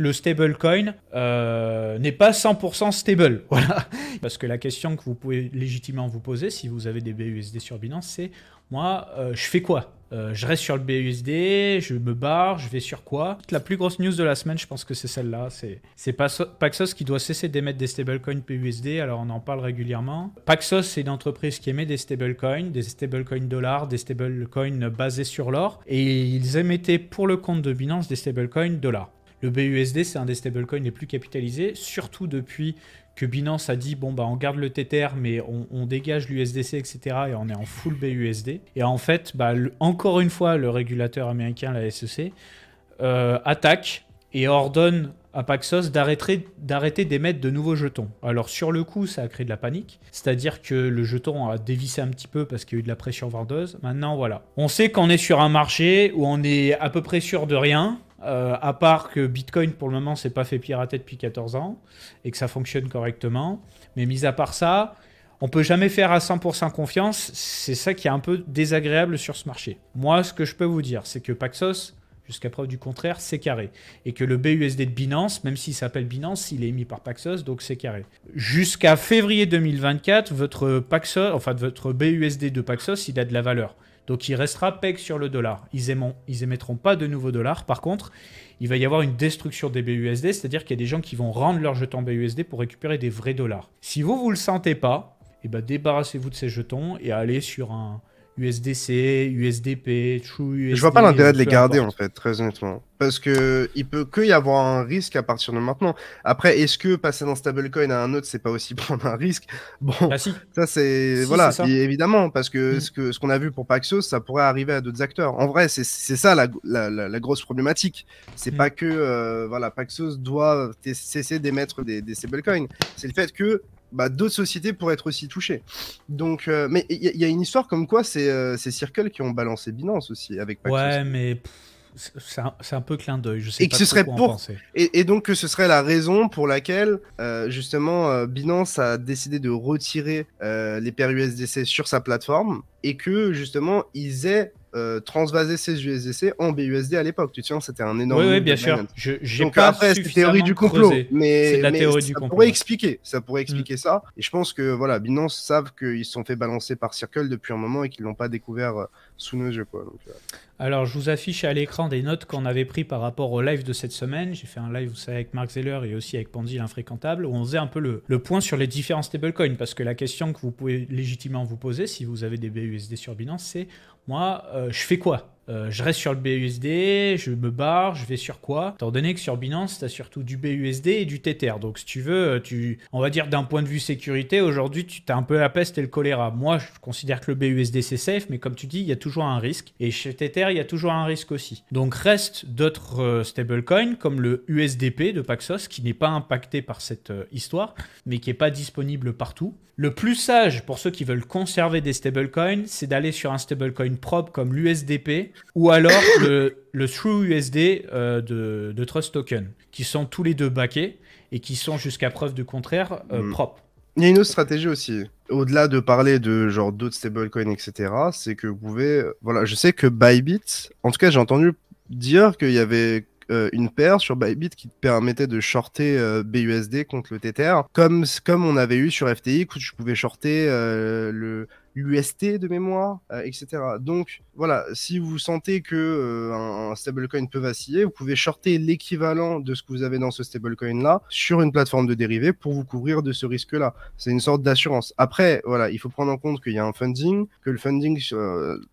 le stablecoin euh, n'est pas 100% stable. Voilà. Parce que la question que vous pouvez légitimement vous poser si vous avez des BUSD sur Binance, c'est moi, euh, je fais quoi euh, Je reste sur le BUSD, je me barre, je vais sur quoi La plus grosse news de la semaine, je pense que c'est celle-là. C'est Paxos qui doit cesser d'émettre des stablecoins BUSD, alors on en parle régulièrement. Paxos, c'est une entreprise qui émet des stablecoins, des stablecoins dollars, des stablecoins basés sur l'or, et ils émettaient pour le compte de Binance des stablecoins dollars. Le BUSD, c'est un des stablecoins les plus capitalisés, surtout depuis que Binance a dit bon bah on garde le Tether mais on, dégage l'USDC etc et on est en full BUSD et en fait bah, encore une fois le régulateur américain la SEC euh, attaque et ordonne à Paxos d'arrêter d'émettre de nouveaux jetons. Alors sur le coup, ça a créé de la panique, c'est-à-dire que le jeton a dévissé un petit peu parce qu'il y a eu de la pression vendeuse. Maintenant, voilà. On sait qu'on est sur un marché où on est à peu près sûr de rien, euh, à part que Bitcoin, pour le moment, s'est pas fait pirater depuis 14 ans et que ça fonctionne correctement. Mais mis à part ça, on peut jamais faire à 100% confiance. C'est ça qui est un peu désagréable sur ce marché. Moi, ce que je peux vous dire, c'est que Paxos, jusqu'à preuve du contraire, c'est carré. Et que le BUSD de Binance, même s'il s'appelle Binance, il est émis par Paxos, donc c'est carré. Jusqu'à février 2024, votre Paxos, enfin votre BUSD de Paxos, il a de la valeur. Donc il restera PEG sur le dollar. Ils, ils émettront pas de nouveaux dollars. Par contre, il va y avoir une destruction des BUSD, c'est-à-dire qu'il y a des gens qui vont rendre leurs jetons BUSD pour récupérer des vrais dollars. Si vous, vous le sentez pas, eh ben, débarrassez-vous de ces jetons et allez sur un, USDC, USDP, True Je vois pas l'intérêt de les garder en fait, très honnêtement. Parce que il peut que y avoir un risque à partir de maintenant. Après, est-ce que passer d'un stablecoin à un autre, c'est pas aussi prendre un risque Bon, bah, ça c'est voilà, évidemment, parce que mm. ce que ce qu'on a vu pour Paxos, ça pourrait arriver à d'autres acteurs. En vrai, c'est ça la, la, grosse problématique. C'est mm. pas que euh, voilà, Paxos doit cesser d'émettre des, des stablecoins. C'est le fait que bah, d'autres sociétés pourraient être aussi touchées. Donc, euh, mais il y, a une histoire comme quoi c'est euh, Circle qui ont balancé Binance aussi avec Ouais, mais c'est un, un, peu clin d'œil. Je sais et pas ce serait pour. Et, donc que ce serait la raison pour laquelle euh, justement euh, Binance a décidé de retirer les paires USDC sur sa plateforme et que justement ils aient euh, transvaser ses USDC en BUSD à l'époque. Tu te souviens, c'était un énorme. Oui, bien sûr. Je, Donc pas après, théorie du complot. Mais, ça, pourrait expliquer, ça pourrait expliquer mm. ça. Et je pense que voilà, Binance savent qu'ils se sont fait balancer par Circle depuis un moment et qu'ils l'ont pas découvert euh, sous nos yeux. Quoi. Euh, alors, je vous affiche à l'écran des notes qu'on avait prises par rapport au live de cette semaine. J'ai fait un live, vous savez, avec Mark Zeller et aussi avec Pandy l'infréquentable, où on faisait un peu le, point sur les différents stablecoins. Parce que la question que vous pouvez légitimement vous poser, si vous avez des BUSD sur Binance, c'est moi, euh, je fais quoi euh, je reste sur le BUSD, je me barre, je vais sur quoi Étant donné que sur Binance, tu as surtout du BUSD et du Tether. Donc si tu veux, euh, tu, on va dire d'un point de vue sécurité, aujourd'hui, tu as un peu la peste et le choléra. Moi, je considère que le BUSD, c'est safe, mais comme tu dis, il y a toujours un risque. Et chez Tether, il y a toujours un risque aussi. Donc reste d'autres euh, stablecoins comme le USDP de Paxos, qui n'est pas impacté par cette histoire, mais qui n'est pas disponible partout. Le plus sage pour ceux qui veulent conserver des stablecoins, c'est d'aller sur un stablecoin propre comme l'USDP ou alors le, le USD euh, de, Trust Token, qui sont tous les deux baqués et qui sont jusqu'à preuve du contraire euh, hmm. propres. Il y a une autre stratégie aussi. Au-delà de parler de genre d'autres stablecoins, etc., c'est que vous pouvez. Euh, voilà, je sais que Bybit, en tout cas, j'ai entendu dire qu'il y avait euh, une paire sur Bybit qui permettait de shorter euh, BUSD contre le TTR, comme, comme on avait eu sur FTX où tu pouvais shorter euh, le UST de mémoire, etc. Donc voilà, si vous sentez que un, stablecoin peut vaciller, vous pouvez shorter l'équivalent de ce que vous avez dans ce stablecoin là sur une plateforme de dérivés pour vous couvrir de ce risque là. C'est une sorte d'assurance. Après, voilà, il faut prendre en compte qu'il y a un funding, que le funding,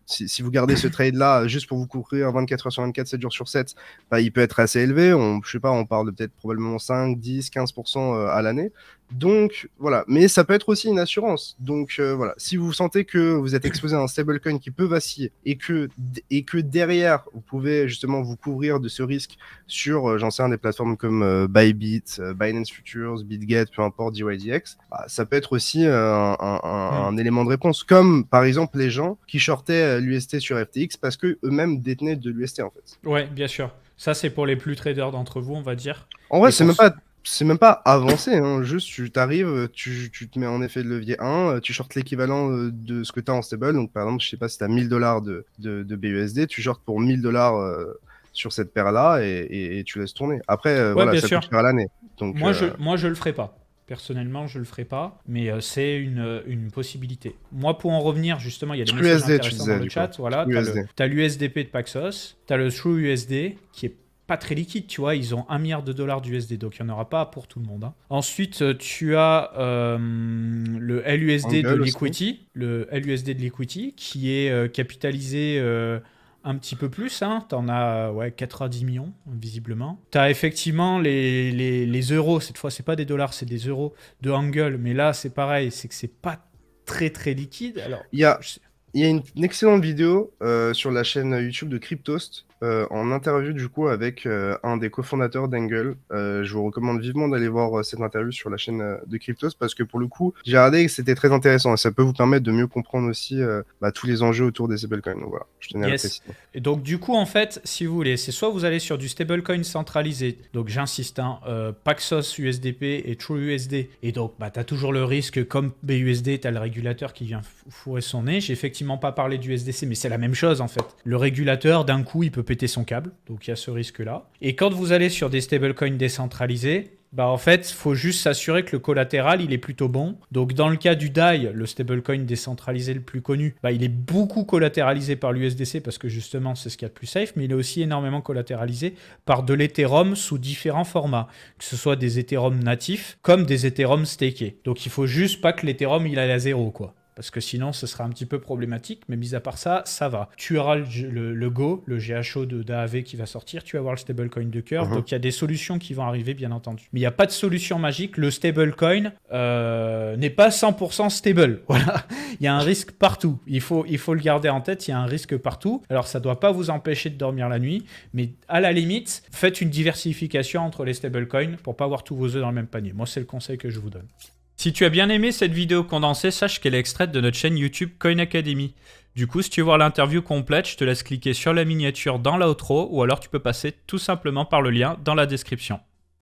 si, vous gardez ce trade là juste pour vous couvrir 24 heures sur 24, 7 jours sur 7, bah, il peut être assez élevé. On, je sais pas, on parle de peut-être probablement 5, 10, 15% à l'année. Donc voilà, mais ça peut être aussi une assurance. Donc euh, voilà, si vous sentez que vous êtes exposé à un stablecoin qui peut vaciller et que, et que derrière vous pouvez justement vous couvrir de ce risque sur, euh, j'en sais un, des plateformes comme euh, Bybit, Binance Futures, BitGet, peu importe, DYDX, bah, ça peut être aussi hmm. un, élément de réponse. Comme par exemple les gens qui shortaient l'UST sur FTX parce que eux-mêmes détenaient de l'UST en fait. Ouais, bien sûr. Ça, c'est pour les plus traders d'entre vous, on va dire. En vrai, c'est même pas c'est même pas avancé, hein. juste tu t'arrives, tu, te mets en effet de levier 1, tu shortes l'équivalent euh, de ce que tu as en stable. Donc par exemple, je sais pas si tu as 1000 dollars de, de, BUSD, tu shortes pour 1000 dollars euh, sur cette paire-là et, tu laisses tourner. Après, euh, voilà, ça sûr. à l'année. Moi, je, moi, je le ferai pas. Personnellement, je ne le ferai pas, mais euh, c'est euh, une, possibilité. Moi, pour en revenir, justement, il y a des messages intéressants dans le chat. Tu Voilà, l'USDP de Paxos, tu as le TrueUSD, qui est pas très liquide, tu vois, ils ont un milliard de dollars d'USD, donc il n'y en aura pas pour tout le monde. Hein. Ensuite, euh, tu as le LUSD de Liquity, le LUSD de Liquity, qui est capitalisé un petit peu plus. Hein. Tu en as euh, ouais, 90 millions, visiblement. Tu as effectivement les, euros. Cette fois, c'est pas des dollars, c'est des euros de Angle. Mais là, c'est pareil, c'est que c'est pas très très liquide. Alors, il y a, il y a une, excellente vidéo euh, sur la chaîne YouTube de Cryptost euh, en interview du coup avec euh, un des cofondateurs d'Angle. je vous recommande vivement d'aller voir cette interview sur la chaîne de Cryptost parce que pour le coup, j'ai regardé et c'était très intéressant et ça peut vous permettre de mieux comprendre aussi bah, tous les enjeux autour des stablecoins. voilà, je tenais à préciser. Et donc du coup, en fait, si vous voulez, c'est soit vous allez sur du stablecoin centralisé, donc j'insiste, hein, Paxos USDP et TrueUSD. Et donc, bah, tu as toujours le risque, comme BUSD, tu as le régulateur qui vient fourrer son nez. effectivement pas parler du SDC, mais c'est la même chose en fait. Le régulateur, d'un coup, il peut péter son câble, donc il y a ce risque-là. Et quand vous allez sur des stablecoins décentralisés, bah en fait, faut juste s'assurer que le collatéral, il est plutôt bon. Donc dans le cas du DAI, le stablecoin décentralisé le plus connu, bah il est beaucoup collatéralisé par l'USDC parce que justement, c'est ce qu'il y a de plus safe, mais il est aussi énormément collatéralisé par de l'Ethereum sous différents formats, que ce soit des Ethereum natifs comme des Ethereum stakés. Donc il faut juste pas que l'Ethereum il aille à zéro quoi parce que sinon ce sera un petit peu problématique, mais mis à part ça, ça va. Tu auras le, Go, le GHO d'AV qui va sortir, tu vas avoir le stablecoin de cœur. Uh-huh. donc il y a des solutions qui vont arriver bien entendu. Mais il n'y a pas de solution magique, le stablecoin euh, n'est pas 100% stable, voilà. Il y a un risque partout, il faut, il faut le garder en tête, il y a un risque partout. Alors ça ne doit pas vous empêcher de dormir la nuit, mais à la limite, faites une diversification entre les stablecoins pour pas avoir tous vos œufs dans le même panier. Moi c'est le conseil que je vous donne. Si tu as bien aimé cette vidéo condensée, sache qu'elle est extraite de notre chaîne YouTube Coin Academy. Du coup, si tu veux voir l'interview complète, je te laisse cliquer sur la miniature dans l'outro ou alors tu peux passer tout simplement par le lien dans la description.